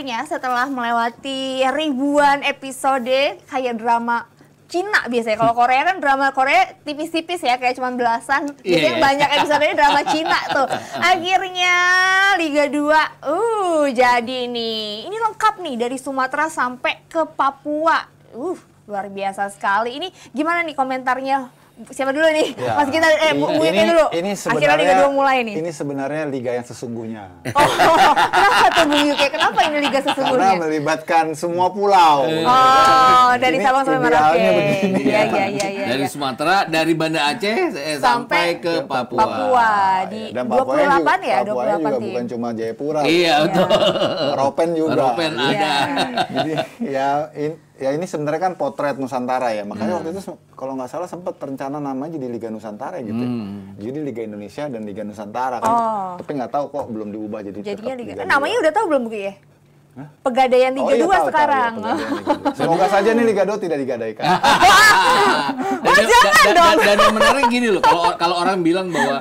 akhirnya setelah melewati ribuan episode kayak drama Cina biasanya. Kalau Korea kan drama Korea tipis-tipis ya, kayak cuma belasan. Yeah. yang iya. banyak episodenya drama Cina tuh. Akhirnya Liga 2, uh jadi nih. Ini lengkap nih dari Sumatera sampai ke Papua. Uh luar biasa sekali. Ini gimana nih komentarnya siapa dulu nih? Ya. Mas kita eh Bu ini, dulu. Ini Akhirnya Liga 2 mulai nih. Ini sebenarnya liga yang sesungguhnya. Oh, kenapa tuh Bu Yuki? Kenapa ini liga sesungguhnya? Karena melibatkan semua pulau. Oh, oh dari ini Sabang sampai Merauke. Iya, iya, iya, iya, iya. Dari Sumatera, dari Banda Aceh eh, sampai, sampai ke Papua. Papua ah, di iya. Dan Papua 28 juga, ya, 28 puluh juga tim. bukan cuma Jayapura. Iya, betul. Ropen juga. Ropen iya. ada. Jadi ya in, ya ini sebenarnya kan potret Nusantara ya. Makanya hmm. waktu itu kalau nggak salah sempat rencana nama jadi Liga Nusantara gitu. Ya. Hmm. Jadi Liga Indonesia dan Liga Nusantara kan. Oh. Tapi nggak tahu kok belum diubah jadi Jadinya Liga. Liga. Namanya udah tahu belum begitu ya? Hah? Pegadaian Liga oh, iya, 2 tahu, iya, sekarang. Tahu, ya, Liga. Semoga saja nih Liga 2 tidak digadaikan. dan, jangan dan, dong. Dan, dan, dan yang menarik gini loh, kalau kalau orang bilang bahwa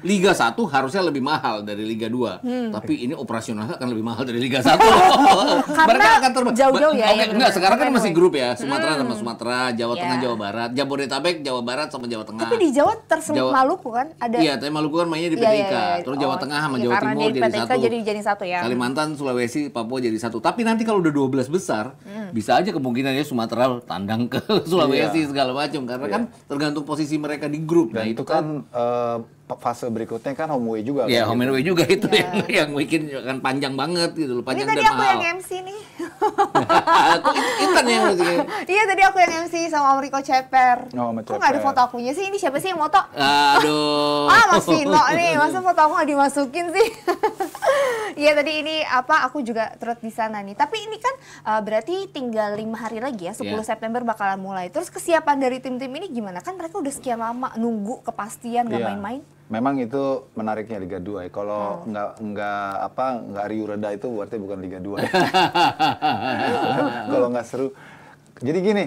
Liga 1 harusnya lebih mahal dari Liga 2. Hmm. Tapi ini operasionalnya akan lebih mahal dari Liga 1. Karena akan terbaik. Jauh-jauh ya. okay, ya, enggak, sekarang kan masih ya. grup ya. Sumatera hmm. sama Sumatera, Jawa yeah. Tengah, Jawa Barat, Jabodetabek, Jawa Barat sama Jawa Tengah. Tapi di Jawa tersebut Jawa... Maluku kan ada Iya, tapi Maluku kan mainnya di iya, PTIK. Yeah, yeah, yeah. Terus Jawa oh, Tengah sama iya, Jawa Timur jadi satu. Jadi, jadi satu ya. Kalimantan, Sulawesi, Papua jadi satu. Tapi nanti kalau udah 12 besar, hmm. bisa aja kemungkinannya Sumatera tandang ke Sulawesi iya. segala macam karena kan tergantung posisi mereka di grup. nah, itu kan, kan- eh, fase berikutnya kan homeway juga. ya kan, homeway gitu. juga itu yeah. yang yang bikin akan panjang banget gitu loh, panjang Ini tadi aku yang MC nih. aku Intan yang MC. Iya, tadi aku yang MC sama Om Rico Ceper. Oh, Kok gak ada foto akunya sih? Ini siapa sih yang foto? Aduh. ah, Mas Vino nih, masa foto aku nggak dimasukin sih? Iya tadi ini apa aku juga terus di sana nih. Tapi ini kan uh, berarti tinggal lima hari lagi ya, 10 yeah. Iya. September bakalan mulai. Terus kesiapan dari tim-tim ini gimana? Kan mereka udah sekian lama nunggu kepastian nggak yeah. main-main. Memang itu menariknya Liga 2 ya. Kalau hmm. nggak nggak apa nggak riuh reda itu berarti bukan Liga 2. Ya. Kalau nggak seru. Jadi gini,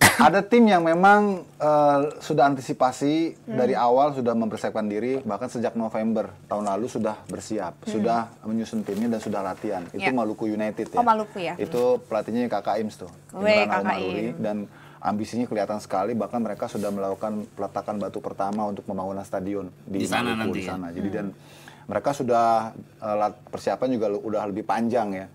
ada tim yang memang uh, sudah antisipasi hmm. dari awal sudah mempersiapkan diri bahkan sejak November tahun lalu sudah bersiap, hmm. sudah menyusun timnya dan sudah latihan. Itu yeah. Maluku United ya. Oh, Maluku ya. Itu hmm. pelatihnya Kakak Ims tuh. Weh, Dan ambisinya kelihatan sekali bahkan mereka sudah melakukan peletakan batu pertama untuk pembangunan stadion di, di sana Maluku, nanti di ya? sana. Jadi hmm. dan mereka sudah uh, persiapan juga udah lebih panjang ya.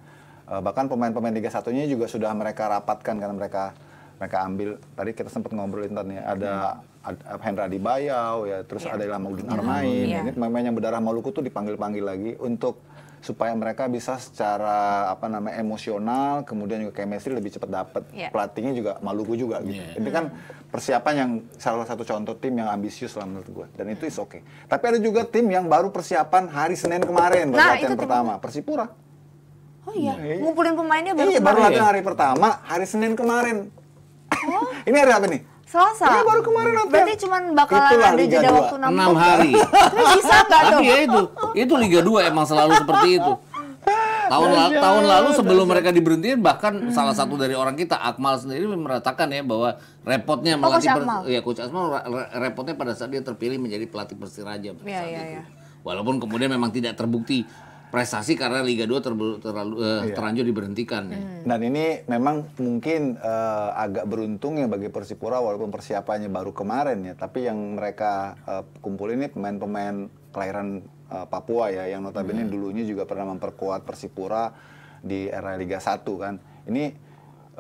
Uh, bahkan pemain-pemain Liga satunya juga sudah mereka rapatkan karena mereka mereka ambil tadi kita sempat ngobrolin tadi hmm. ada hmm. Hendra Dibayau ya terus yeah. ada Ilhamuddin hmm. Armain yeah. ini pemain yang berdarah Maluku tuh dipanggil-panggil lagi untuk supaya mereka bisa secara apa namanya emosional kemudian juga chemistry lebih cepat dapat yeah. pelatihnya juga Maluku juga gitu yeah. ini kan persiapan yang salah satu contoh tim yang ambisius lah menurut gue dan itu is oke okay. tapi ada juga tim yang baru persiapan hari Senin kemarin nah, latihan pertama tim... Persipura Oh iya, iya, ngumpulin pemainnya baru iya, baru latihan hari pertama, hari Senin kemarin Oh. ini hari apa nih? Selasa. Ini iya, baru kemarin nonton. Berarti cuma bakalan Itulah ada jeda 2. waktu 6, 6 hari. bisa nggak tuh? Tapi ya itu, itu Liga 2 emang selalu seperti itu. Tahun, lalu tahun lalu sebelum mereka diberhentiin bahkan hmm. salah satu dari orang kita Akmal sendiri meratakan ya bahwa repotnya oh, melatih ya Coach Akmal repotnya pada saat dia terpilih menjadi pelatih Persiraja pada ya, iya, saat ya, Ya. Walaupun kemudian memang tidak terbukti prestasi karena Liga 2 terlalu, terlalu uh, iya. terlanjur diberhentikan. Ya. Hmm. Dan ini memang mungkin uh, agak beruntung ya bagi Persipura walaupun persiapannya baru kemarin ya, tapi yang mereka uh, eh, kumpul ini pemain-pemain kelahiran uh, Papua ya yang notabene hmm. dulunya juga pernah memperkuat Persipura di era Liga 1 kan. Ini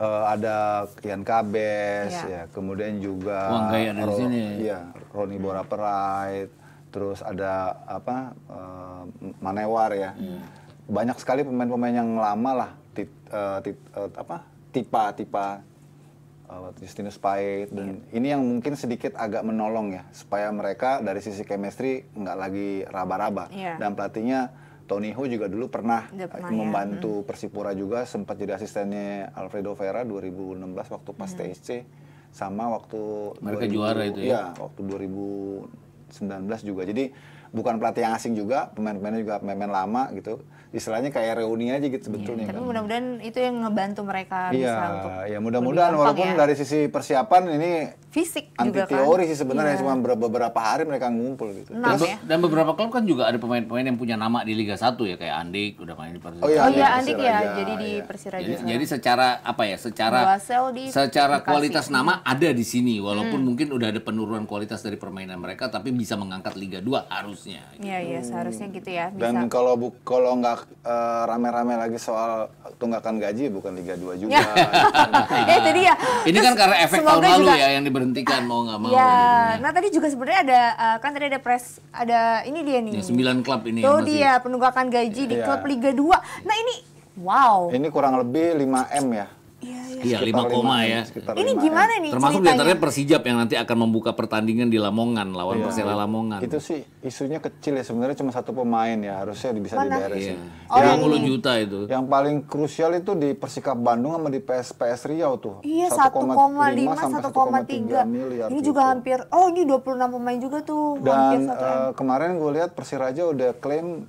uh, ada Kian Kabes ya. ya, kemudian juga ya, Roni Roni Boraperait terus ada apa uh, Manewar ya. Hmm. Banyak sekali pemain-pemain yang lama lah, tit, uh, tit, uh, apa tipa tipa uh, Justinus Pait dan hmm. ini yang mungkin sedikit agak menolong ya supaya mereka dari sisi chemistry nggak lagi raba-raba yeah. dan pelatihnya Tony Ho juga dulu pernah, pernah ya. membantu ya. Persipura juga sempat jadi asistennya Alfredo Vera 2016 waktu pas hmm. Iya. TSC sama waktu mereka 2000, juara itu ya, ya waktu 2000 juga. Jadi bukan pelatih yang asing juga, pemain-pemainnya juga pemain lama gitu. Istilahnya kayak reuni aja gitu iya, sebetulnya. Ya, tapi kan. mudah-mudahan itu yang ngebantu mereka iya, bisa untuk Iya, mudah-mudahan walaupun ya. dari sisi persiapan ini fisik anti juga kan. teori kan? sih sebenarnya ya. cuma beberapa hari mereka ngumpul gitu. Nah, ya? dan beberapa klub kan juga ada pemain-pemain yang punya nama di Liga 1 ya kayak Andik udah main di Persiraja. Oh iya, oh, iya, iya Andik ya, jadi di iya. Persiraja. Jadi, jadi secara apa ya? Secara di secara Bekasi. kualitas nama hmm. ada di sini walaupun hmm. mungkin udah ada penurunan kualitas dari permainan mereka tapi bisa mengangkat Liga 2 harus seharusnya. Gitu. Iya gitu. iya seharusnya gitu ya. Bisa. Dan kalau bu kalau nggak uh, rame-rame lagi soal tunggakan gaji bukan Liga 2 juga. eh tadi ya. Ini kan karena efek tahun juga, lalu ya yang diberhentikan mau nggak mau. Ya, nah tadi juga sebenarnya ada uh, kan tadi ada press ada ini dia nih. Ya, sembilan klub ini. Tuh masih... dia penunggakan gaji ya, di iya. klub Liga 2. Nah ini wow. Ini kurang lebih 5 m ya Iya, iya. iya lima koma ya. Ini gimana nih Termasuk ceritanya? diantaranya Persijap yang nanti akan membuka pertandingan di Lamongan lawan iya. Persela Lamongan. Itu sih isunya kecil ya sebenarnya cuma satu pemain ya harusnya bisa di diberesin. Iya. Oh, yang 50 juta itu. Yang paling krusial itu di Persikap Bandung sama di PS PS Riau tuh. Iya satu koma lima satu koma tiga. Ini juga gitu. juga hampir oh ini 26 pemain juga tuh. Dan uh, kemarin gue lihat Persiraja udah klaim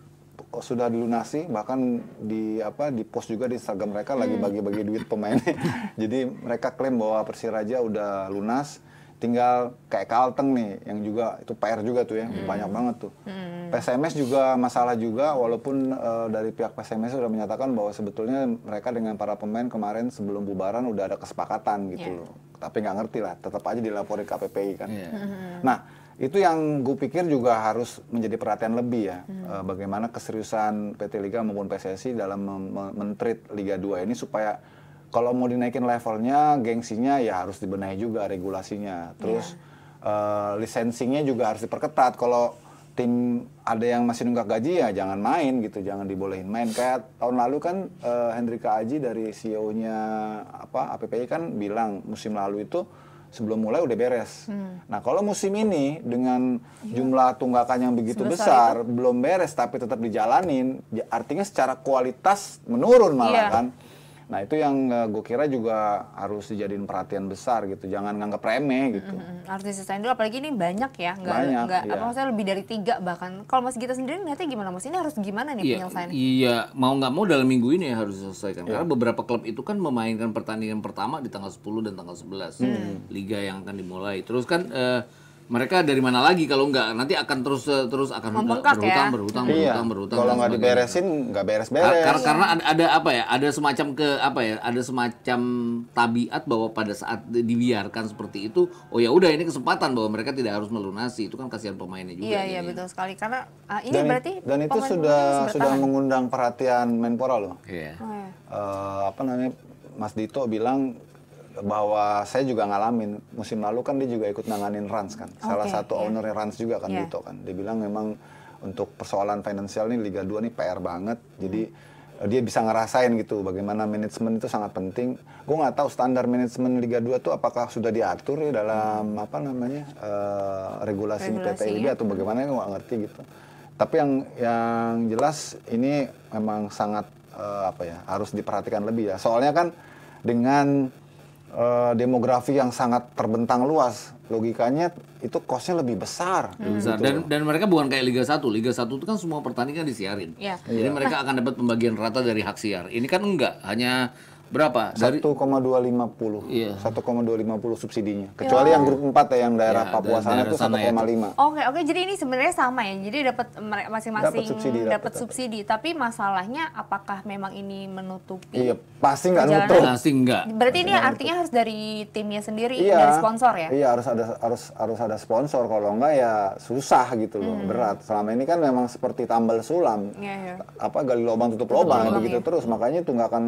Oh, sudah dilunasi bahkan di apa di post juga di Instagram mereka lagi hmm. bagi-bagi duit pemainnya. Jadi mereka klaim bahwa Persiraja udah lunas tinggal kayak Kalteng nih yang juga itu PR juga tuh ya hmm. banyak banget tuh hmm. PSMS juga masalah juga walaupun uh, dari pihak PSMS sudah menyatakan bahwa sebetulnya mereka dengan para pemain kemarin sebelum bubaran udah ada kesepakatan gitu yeah. loh tapi nggak ngerti lah tetap aja dilaporin KPPI kan yeah. Hmm. nah itu yang gue pikir juga harus menjadi perhatian lebih ya hmm. Eh, bagaimana keseriusan PT Liga maupun PSSI dalam mentreat Liga 2 ini supaya kalau mau dinaikin levelnya, gengsinya ya harus dibenahi juga regulasinya. Terus yeah. Iya. uh, lisensinya juga harus diperketat. Kalau tim ada yang masih nunggak gaji ya jangan main gitu, jangan dibolehin main. Kayak tahun lalu kan uh, Hendrika Aji dari CEO-nya apa APPI kan bilang musim lalu itu sebelum mulai udah beres. Hmm. Nah kalau musim ini dengan yeah. jumlah tunggakan yang begitu Sebesar besar itu. belum beres tapi tetap dijalanin, ya artinya secara kualitas menurun malah yeah. kan Nah itu yang uh, eh, gue kira juga harus dijadiin perhatian besar gitu, jangan nganggap remeh gitu. Mm-hmm. Harus disesain dulu, apalagi ini banyak ya, nggak, banyak, nggak iya. apa maksudnya lebih dari tiga bahkan. Kalau Mas Gita sendiri ngeliatnya gimana Mas? Ini harus gimana nih iya, penyelesaian? Iya, mau nggak mau dalam minggu ini ya harus diselesaikan. Yeah. Karena beberapa klub itu kan memainkan pertandingan pertama di tanggal 10 dan tanggal 11. Hmm. Liga yang akan dimulai. Terus kan... Uh, mereka dari mana lagi kalau enggak nanti akan terus terus akan Membengkak berhutang, ya? berhutang berhutang iya. berhutang berhutang kalau nggak diberesin nggak beres beres karena, karena ada, ada apa ya ada semacam ke apa ya ada semacam tabiat bahwa pada saat dibiarkan seperti itu oh ya udah ini kesempatan bahwa mereka tidak harus melunasi itu kan kasihan pemainnya juga iya iya betul sekali karena uh, ini dan, berarti dan itu sudah sudah mengundang perhatian menpora loh iya. Oh, iya. Uh, apa namanya Mas Dito bilang bahwa saya juga ngalamin musim lalu kan dia juga ikut nanganin Rans kan. Salah satu yeah. owner Rans juga kan yeah. kan. Dia bilang memang untuk persoalan finansial nih Liga 2 nih PR banget. Hmm. Jadi dia bisa ngerasain gitu bagaimana manajemen itu sangat penting. Gue nggak tahu standar manajemen Liga 2 tuh apakah sudah diatur ya dalam hmm. apa namanya uh, regulasi PPIB atau bagaimana gue nggak ngerti gitu. Tapi yang yang jelas ini memang sangat uh, apa ya harus diperhatikan lebih ya. Soalnya kan dengan uh, demografi yang sangat terbentang luas logikanya itu kosnya lebih besar. Hmm. Gitu. Dan dan mereka bukan kayak Liga 1. Liga 1 itu kan semua pertandingan disiarin. Yeah. Jadi yeah. mereka akan dapat pembagian rata dari hak siar. Ini kan enggak, hanya Berapa? Dari 1,250. Iya. 1,250 subsidinya. Kecuali yang grup 4 ya yang daerah ya, Papua sana itu 1,5. Ya, oke, oke. Jadi ini sebenarnya sama ya. Jadi dapat masing-masing dapat subsidi, dapat subsidi. Tapi masalahnya apakah memang ini menutupi? Iya, pasti nggak nutup. Pasti enggak. Berarti pasti ini artinya nutup. harus dari timnya sendiri, iya, dari sponsor ya? Iya, harus ada harus harus ada sponsor. Kalau enggak ya susah gitu loh, hmm. berat. Selama ini kan memang seperti tambal sulam. Iya, iya. Apa gali lubang tutup lubang begitu iya. terus. Makanya itu nggak akan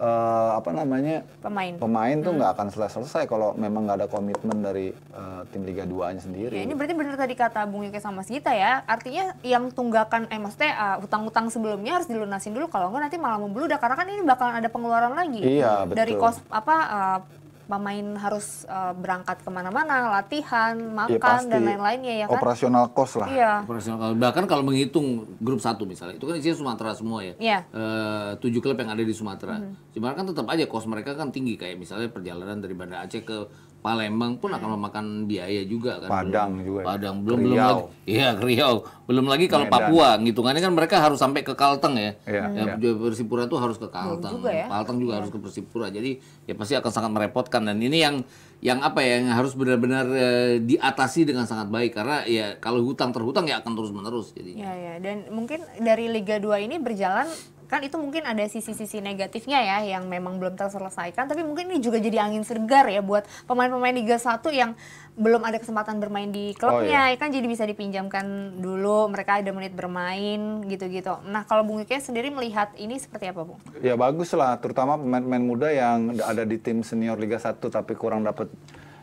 uh, apa namanya pemain pemain tuh hmm. nggak hmm. akan selesai selesai kalau memang nggak ada komitmen dari uh, tim Liga 2 nya sendiri. Ya, ini berarti benar tadi kata Bung Yuke sama Sita ya, artinya yang tunggakan eh maksudnya uh, eh, hutang-hutang sebelumnya harus dilunasin dulu kalau nggak nanti malah membeludak karena kan ini bakalan ada pengeluaran lagi. Iya betul. Dari kos apa uh, pemain harus uh, berangkat kemana-mana, latihan, iya, makan ya, pasti. dan lain-lainnya ya kan. Operasional cost lah. Iya. Operasional bahkan kalau menghitung grup satu misalnya, itu kan isinya Sumatera semua ya. Iya. Uh, tujuh klub yang ada di Sumatera. Hmm. Cuman kan tetap aja cost mereka kan tinggi kayak misalnya perjalanan dari Bandar Aceh ke Palembang pun akan memakan biaya juga kan. Padang belum, juga. Padang belum belum lagi. Iya, Riau. Belum lagi kalau Medan. Papua ngitungannya kan mereka harus sampai ke Kalteng ya. Iya, ya, ya. Persipura itu harus ke Kalteng. Juga ya. Kalteng juga ya. harus ke Persipura. Jadi ya pasti akan sangat merepotkan dan ini yang yang apa ya yang harus benar-benar e, diatasi dengan sangat baik karena ya kalau hutang terhutang ya akan terus-menerus jadinya. Iya, ya. dan mungkin dari Liga 2 ini berjalan kan itu mungkin ada sisi-sisi negatifnya ya yang memang belum terselesaikan tapi mungkin ini juga jadi angin segar ya buat pemain-pemain Liga 1 yang belum ada kesempatan bermain di klubnya oh, iya. Ya kan jadi bisa dipinjamkan dulu mereka ada menit bermain gitu-gitu. Nah, kalau Bung Ike sendiri melihat ini seperti apa, Bung? Ya bagus lah, terutama pemain-pemain muda yang ada di tim senior Liga 1 tapi kurang dapat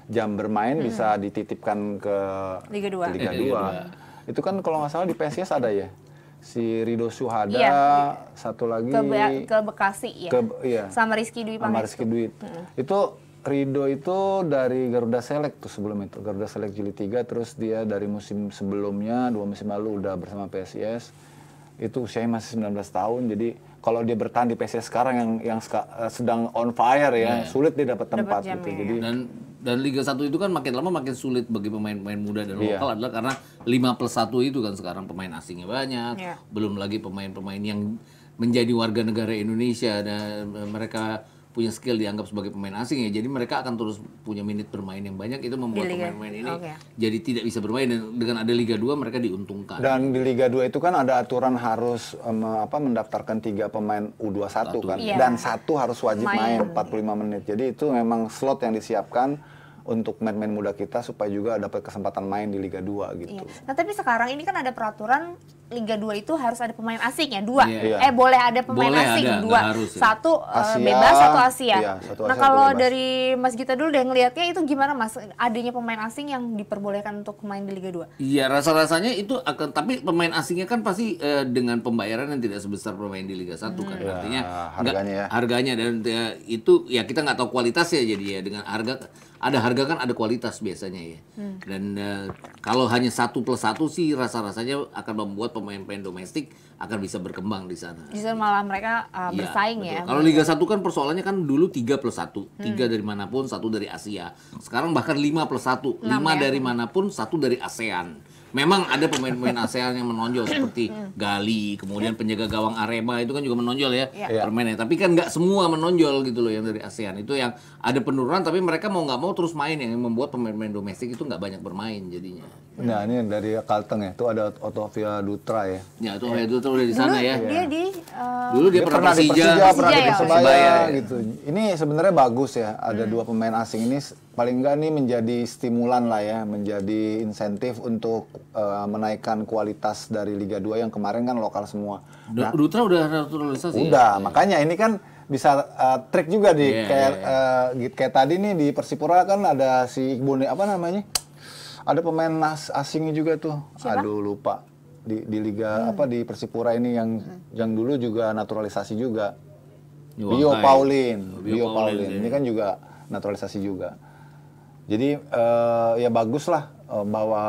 jam bermain hmm. bisa dititipkan ke Liga 2. Liga 2. Liga 2. Itu kan kalau nggak salah di PSIS ada ya? si Rido Suhada, iya, satu lagi ke, Be ke Bekasi ya. Ke, iya. Sama Rizky Dwi Pangestu. Sama Rizky Dwi. Hmm. Itu Rido itu dari Garuda Select tuh sebelum itu, Garuda Select Jilid 3 terus dia dari musim sebelumnya, dua musim lalu udah bersama PSIS. Itu usianya masih 19 tahun jadi kalau dia bertahan di PSIS sekarang yang yang eh, sedang on fire ya, yeah. sulit dia dapat tempat dapet gitu. Iya. Jadi dan dan Liga 1 itu kan makin lama makin sulit bagi pemain-pemain muda dan yeah. lokal adalah karena 5 plus 1 itu kan sekarang pemain asingnya banyak, yeah. belum lagi pemain-pemain yang menjadi warga negara Indonesia dan e, mereka punya skill dianggap sebagai pemain asing ya. Jadi mereka akan terus punya minit bermain yang banyak itu membuat pemain-pemain ini okay. jadi tidak bisa bermain dan dengan ada Liga 2 mereka diuntungkan. Dan di Liga 2 itu kan ada aturan harus um, apa mendaftarkan tiga pemain U21 Satu. kan yeah. dan satu harus wajib main. main 45 menit. Jadi itu memang slot yang disiapkan untuk main-main muda kita supaya juga dapat kesempatan main di Liga 2 gitu. Iya. Nah, tapi sekarang ini kan ada peraturan Liga 2 itu harus ada pemain asing ya dua yeah. Iya. eh boleh ada pemain boleh asing ada, dua harus, ya. satu eh, Asia, bebas satu Asia, iya, satu nah, Asia nah kalau dari Mas Gita dulu deh ngelihatnya itu gimana Mas adanya pemain asing yang diperbolehkan untuk main di Liga 2 iya rasa rasanya itu akan tapi pemain asingnya kan pasti eh, dengan pembayaran yang tidak sebesar pemain di Liga 1 kan. hmm. kan ya, artinya harganya harganya dan ya, itu ya kita nggak tahu kualitasnya jadi ya dengan harga ada harga kan ada kualitas biasanya ya hmm. dan eh, kalau hanya satu plus satu sih rasa rasanya akan membuat pemain-pemain domestik akan bisa berkembang di sana. Justru malah mereka uh, iya, bersaing ya. ya Kalau Liga 1 kan persoalannya kan dulu 3 plus 1. 3 hmm. dari manapun, satu dari Asia. Sekarang bahkan 5 plus 1. 5 ya? dari manapun, satu dari ASEAN memang ada pemain-pemain ASEAN yang menonjol seperti Gali, kemudian ya. penjaga gawang Arema itu kan juga menonjol ya ya. ya. permainnya. Tapi kan nggak semua menonjol gitu loh yang dari ASEAN itu yang ada penurunan tapi mereka mau nggak mau terus main ya. yang membuat pemain-pemain domestik itu nggak banyak bermain jadinya. Nah ini dari Kalteng ya, itu ada Otovia Dutra ya. Ya Otovia Dutra udah di sana ya. Dia di uh... Dulu dia, dia pernah, pernah di Persija, pernah di Semarang. Persebaya ya. gitu. Ini sebenarnya bagus ya, ada hmm. dua pemain asing ini paling enggak ini menjadi stimulan lah ya, menjadi insentif untuk uh, menaikkan kualitas dari Liga 2 yang kemarin kan lokal semua. Nah, Dutra udah naturalisasi. Ya? Udah, ya? makanya ini kan bisa uh, trik juga di yeah, kayak yeah, yeah. Uh, kayak tadi nih di Persipura kan ada si Iqbal apa namanya? Ada pemain nas asingnya juga tuh. Siapa? Aduh lupa. Di, di liga hmm. apa di Persipura ini yang hmm. yang dulu juga naturalisasi juga. Bio Paulin, Bio Paulin. Ini ya. kan juga naturalisasi juga. Jadi uh, ya bagus lah uh, bahwa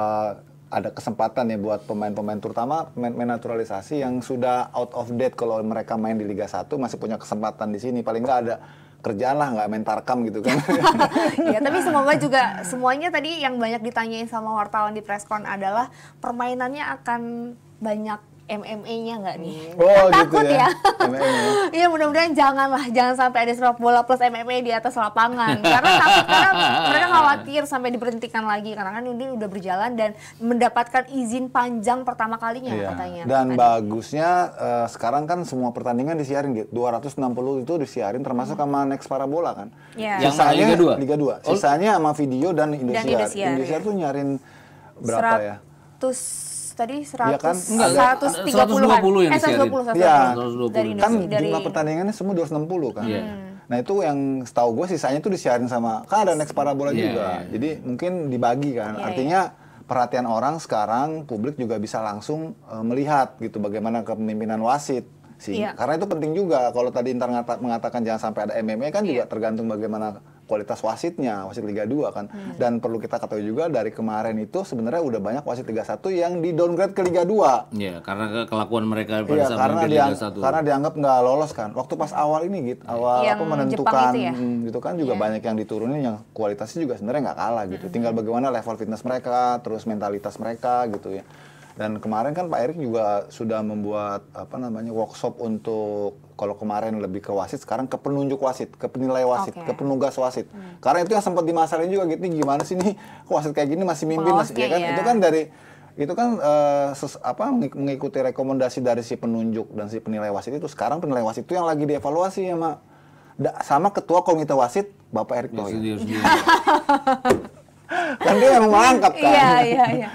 ada kesempatan ya buat pemain-pemain terutama pemain-pemain naturalisasi yang sudah out of date kalau mereka main di Liga 1 masih punya kesempatan di sini paling nggak ada kerjaan lah nggak main tarkam gitu kan ya tapi semoga juga semuanya tadi yang banyak ditanyain sama wartawan di preskon adalah permainannya akan banyak MMA-nya nggak nih? Oh, kan gitu takut ya. ya. ya. Iya ya, mudah-mudahan jangan lah, jangan sampai ada sepak bola plus MMA di atas lapangan. karena takut karena mereka khawatir sampai diberhentikan lagi karena kan ini udah berjalan dan mendapatkan izin panjang pertama kalinya iya. katanya. Dan tadi. bagusnya uh, sekarang kan semua pertandingan disiarin gitu. 260 itu disiarin termasuk hmm. sama Next Parabola kan. Yeah. Sisanya Liga 2. Liga 2. Sisanya sama video dan Indosiar. Dan Indosiar, iya. tuh nyarin berapa Serat ya? tadi 100 ya kan? Enggak, 130 puluh yang eh, 120, ya, 120. Dari kan dari... jumlah pertandingannya semua 260 kan. Yeah. Nah itu yang setahu gue sisanya tuh disiarin sama kan ada next parabola yeah, juga. Iya, iya. Jadi mungkin dibagi kan. Yeah, Artinya iya. perhatian orang sekarang publik juga bisa langsung uh, melihat gitu bagaimana kepemimpinan wasit sih. Iya. Karena itu penting juga kalau tadi inter mengatakan jangan sampai ada MMA kan iya. juga tergantung bagaimana kualitas wasitnya, wasit Liga 2 kan. Hmm. Dan perlu kita ketahui juga dari kemarin itu sebenarnya udah banyak wasit Liga 1 yang di downgrade ke Liga 2. Iya, karena kelakuan mereka pada ya, saat karena Liga 1. Karena dianggap nggak lolos kan. Waktu pas awal ini gitu, iya. awal yang apa menentukan itu, ya? Hmm, gitu kan juga yeah. banyak yang diturunin yang kualitasnya juga sebenarnya nggak kalah gitu. Hmm. Tinggal bagaimana level fitness mereka, terus mentalitas mereka gitu ya. Dan kemarin kan Pak Erick juga sudah membuat apa namanya workshop untuk kalau kemarin lebih ke wasit, sekarang ke penunjuk wasit, ke penilai wasit, okay. ke penugas wasit. Hmm. Karena itu yang sempat dimasalahin juga gitu, gimana sih nih wasit kayak gini masih mimpin oh, masih iya kan? ya kan? Yeah. Itu kan dari itu kan uh, ses, apa mengikuti rekomendasi dari si penunjuk dan si penilai wasit itu. Sekarang penilai wasit itu yang lagi dievaluasi ya, Mak. Da, sama ketua komite wasit Bapak Erick iya, Thohir. kan dia yang melangkap kan. Iya, iya, iya.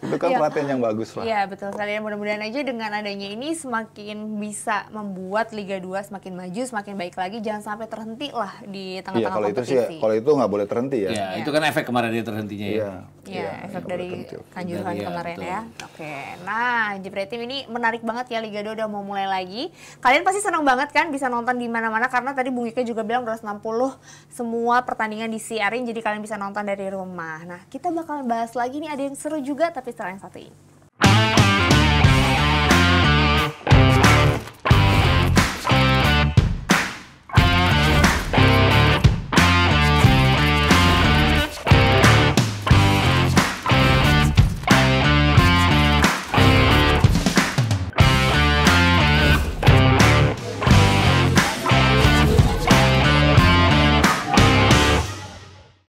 Itu kan ya. pelatihan yang bagus lah. Iya, betul sekali. mudah-mudahan aja dengan adanya ini semakin bisa membuat Liga 2 semakin maju, semakin baik lagi. Jangan sampai terhenti lah di tengah-tengah ya, kalau Itu sih, ya, kalau itu nggak boleh terhenti ya. Iya, ya. itu kan efek kemarin dia terhentinya ya. Iya, ya, ya, efek dari kanjuruhan ya, kemarin betul. ya. Oke, nah Jepret Tim ini menarik banget ya Liga 2 udah mau mulai lagi. Kalian pasti senang banget kan bisa nonton di mana-mana karena tadi Bung ike juga bilang 260 semua pertandingan di siarin jadi kalian bisa nonton dari rumah. Nah, nah kita bakal bahas lagi nih ada yang seru juga tapi setelah yang satu ini.